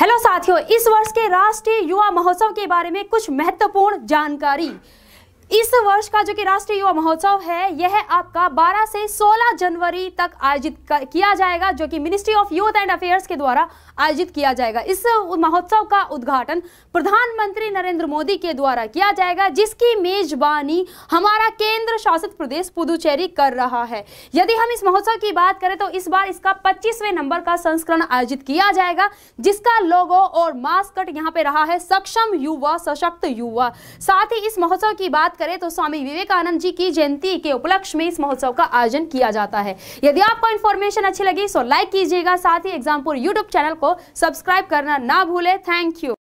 hello साथियों इस वर्ष के राष्ट्रीय युवा महोत्सव के बारे में कुछ महत्वपूर्ण जानकारी इस वर्ष का जो कि राष्ट्रीय युवा महोत्सव है यह आपका 12 से 16 जनवरी तक आयोजित किया जाएगा जो कि ministry of youth and affairs के द्वारा आयोजित किया जाएगा इस महोत्सव का उद्घाटन प्रधानमंत्री नरेंद्र मोदी के द्वारा किया जाएगा जिसकी मेजबानी हमारा केंद्र शासित प्रदेश पुदुचेरी कर रहा है यदि हम इस महोत्सव की बात करें तो इस बार इसका पच्चीसवें नंबर का संस्करण आयोजित किया जाएगा जिसका लोगो और मास्कट यहाँ पे रहा है सक्षम युवा सशक्त युवा साथ ही इस महोत्सव की बात करें तो स्वामी विवेकानंद जी की जयंती के उपलक्ष्य में इस महोत्सव का आयोजन किया जाता है यदि आपको इन्फॉर्मेशन अच्छी लगी तो लाइक कीजिएगा साथ ही एग्जामपुर यूट्यूब चैनल को सब्सक्राइब करना ना भूले थैंक यू